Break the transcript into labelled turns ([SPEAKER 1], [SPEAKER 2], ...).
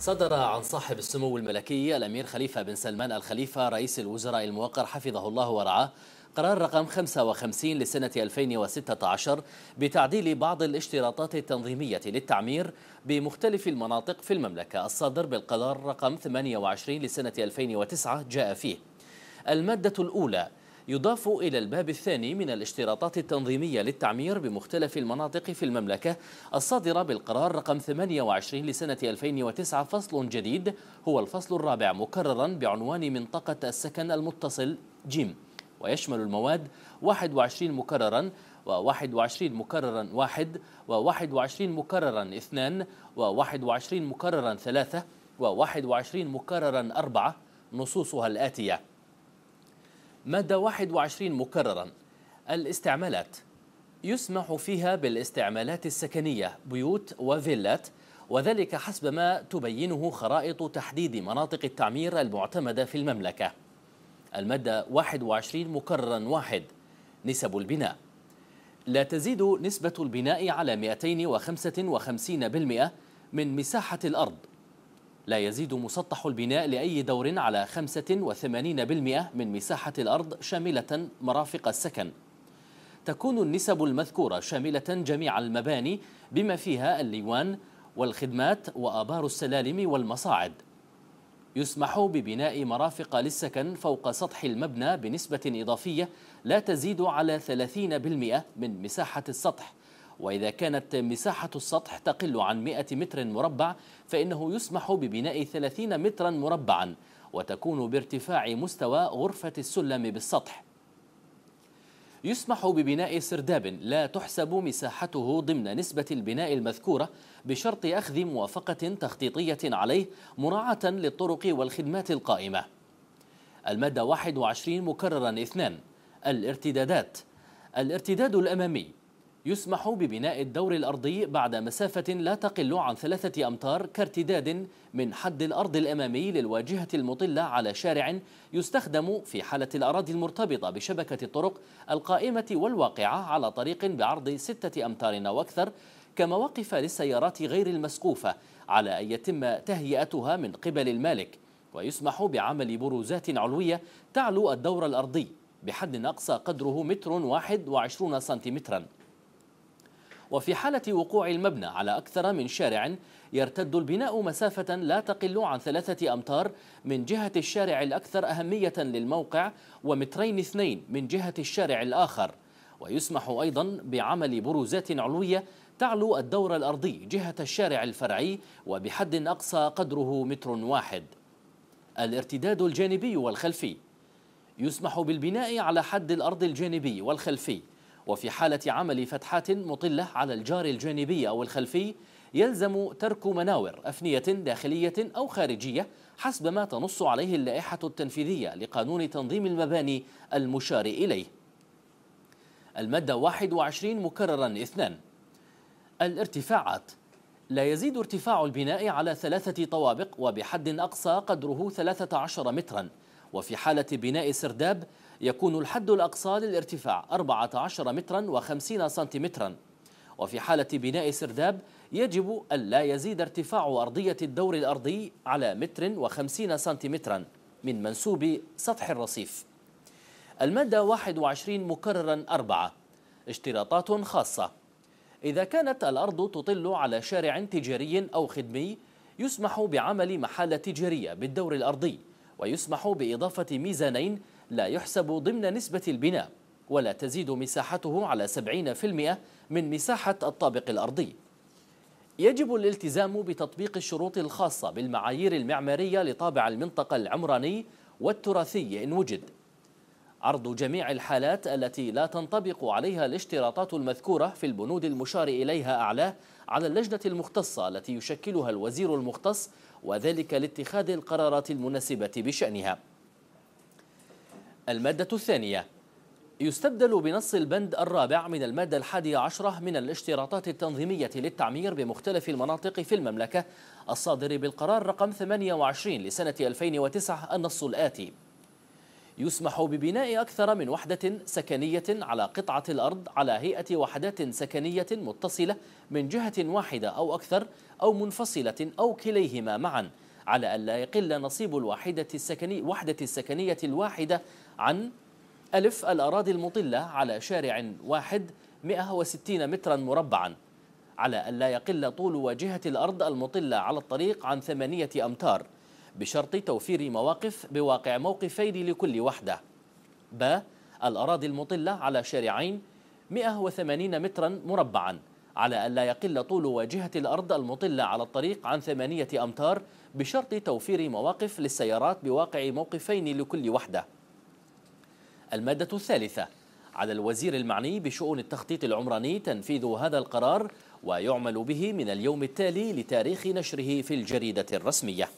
[SPEAKER 1] صدر عن صاحب السمو الملكي الأمير خليفة بن سلمان الخليفة رئيس الوزراء الموقر حفظه الله ورعاه قرار رقم 55 لسنة 2016 بتعديل بعض الاشتراطات التنظيمية للتعمير بمختلف المناطق في المملكة الصادر بالقرار رقم 28 لسنة 2009 جاء فيه المادة الأولى يضاف إلى الباب الثاني من الاشتراطات التنظيمية للتعمير بمختلف المناطق في المملكة الصادرة بالقرار رقم 28 لسنة 2009 فصل جديد هو الفصل الرابع مكررا بعنوان منطقة السكن المتصل جيم ويشمل المواد 21 مكررا و21 مكررا واحد و21 مكررا اثنان و21 مكررا ثلاثة و21 مكررا أربعة نصوصها الآتية مادة 21 مكررا الاستعمالات يسمح فيها بالاستعمالات السكنية بيوت وفيلات وذلك حسب ما تبينه خرائط تحديد مناطق التعمير المعتمدة في المملكة المادة 21 مكررا واحد نسب البناء لا تزيد نسبة البناء على 255% من مساحة الأرض لا يزيد مسطح البناء لأي دور على 85% من مساحة الأرض شاملة مرافق السكن تكون النسب المذكورة شاملة جميع المباني بما فيها الليوان والخدمات وآبار السلالم والمصاعد يسمح ببناء مرافق للسكن فوق سطح المبنى بنسبة إضافية لا تزيد على 30% من مساحة السطح وإذا كانت مساحة السطح تقل عن 100 متر مربع فإنه يسمح ببناء 30 مترا مربعا وتكون بارتفاع مستوى غرفة السلم بالسطح يسمح ببناء سرداب لا تحسب مساحته ضمن نسبة البناء المذكورة بشرط أخذ موافقة تخطيطية عليه مراعاة للطرق والخدمات القائمة المادة 21 مكررا اثنان الارتدادات الارتداد الأمامي يسمح ببناء الدور الأرضي بعد مسافة لا تقل عن ثلاثة أمتار كارتداد من حد الأرض الأمامي للواجهة المطلة على شارع يستخدم في حالة الأراضي المرتبطة بشبكة الطرق القائمة والواقعة على طريق بعرض ستة أمتار أو أكثر كمواقف للسيارات غير المسقوفة على أن يتم تهيئتها من قبل المالك ويسمح بعمل بروزات علوية تعلو الدور الأرضي بحد أقصى قدره متر واحد وعشرون سنتيمتراً وفي حالة وقوع المبنى على أكثر من شارع يرتد البناء مسافة لا تقل عن ثلاثة أمتار من جهة الشارع الأكثر أهمية للموقع ومترين اثنين من جهة الشارع الآخر ويسمح أيضا بعمل بروزات علوية تعلو الدور الأرضي جهة الشارع الفرعي وبحد أقصى قدره متر واحد الارتداد الجانبي والخلفي يسمح بالبناء على حد الأرض الجانبي والخلفي وفي حالة عمل فتحات مطلة على الجار الجانبي أو الخلفي يلزم ترك مناور أفنية داخلية أو خارجية حسب ما تنص عليه اللائحة التنفيذية لقانون تنظيم المباني المشار إليه المادة 21 مكررا اثنان الارتفاعات لا يزيد ارتفاع البناء على ثلاثة طوابق وبحد أقصى قدره 13 مترا وفي حالة بناء سرداب يكون الحد الأقصى للارتفاع 14 مترا و50 سنتيمترا وفي حالة بناء سرداب يجب أن لا يزيد ارتفاع أرضية الدور الأرضي على متر و50 سنتيمترا من منسوب سطح الرصيف المادة 21 مكررا أربعة اشتراطات خاصة إذا كانت الأرض تطل على شارع تجاري أو خدمي يسمح بعمل محال تجارية بالدور الأرضي ويسمح بإضافة ميزانين لا يحسب ضمن نسبة البناء ولا تزيد مساحته على 70% من مساحة الطابق الأرضي يجب الالتزام بتطبيق الشروط الخاصة بالمعايير المعمارية لطابع المنطقة العمراني والتراثي إن وجد عرض جميع الحالات التي لا تنطبق عليها الاشتراطات المذكورة في البنود المشار إليها أعلاه على اللجنة المختصة التي يشكلها الوزير المختص وذلك لاتخاذ القرارات المناسبة بشأنها المادة الثانية يستبدل بنص البند الرابع من المادة الحادية عشرة من الاشتراطات التنظيمية للتعمير بمختلف المناطق في المملكة الصادر بالقرار رقم 28 لسنة 2009 النص الآتي يسمح ببناء أكثر من وحدة سكنية على قطعة الأرض على هيئة وحدات سكنية متصلة من جهة واحدة أو أكثر أو منفصلة أو كليهما معاً على أن لا يقل نصيب الواحدة السكني وحدة السكنية الواحدة عن ألف الأراضي المطلة على شارع واحد 160 مترا مربعا على أن لا يقل طول واجهة الأرض المطلة على الطريق عن ثمانية أمتار بشرط توفير مواقف بواقع موقفين لكل وحدة ب الأراضي المطلة على شارعين 180 مترا مربعا على أن لا يقل طول واجهة الأرض المطلة على الطريق عن ثمانية أمتار بشرط توفير مواقف للسيارات بواقع موقفين لكل وحدة المادة الثالثة على الوزير المعني بشؤون التخطيط العمراني تنفيذ هذا القرار ويعمل به من اليوم التالي لتاريخ نشره في الجريدة الرسمية